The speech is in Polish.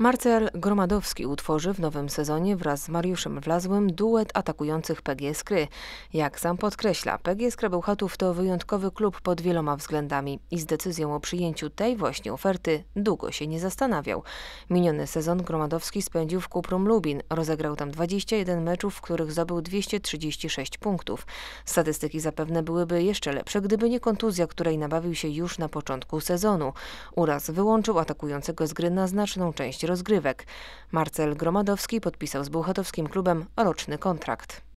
Marcel Gromadowski utworzy w nowym sezonie wraz z Mariuszem Wlazłym duet atakujących PG Skry. Jak sam podkreśla, PG Skra Bełchatów to wyjątkowy klub pod wieloma względami i z decyzją o przyjęciu tej właśnie oferty długo się nie zastanawiał. Miniony sezon Gromadowski spędził w Kuprum Lubin. Rozegrał tam 21 meczów, w których zdobył 236 punktów. Statystyki zapewne byłyby jeszcze lepsze, gdyby nie kontuzja, której nabawił się już na początku sezonu Uraz wyłączył atakującego z gry na znaczną część rozgrywek. Marcel Gromadowski podpisał z Bełchatowskim klubem roczny kontrakt.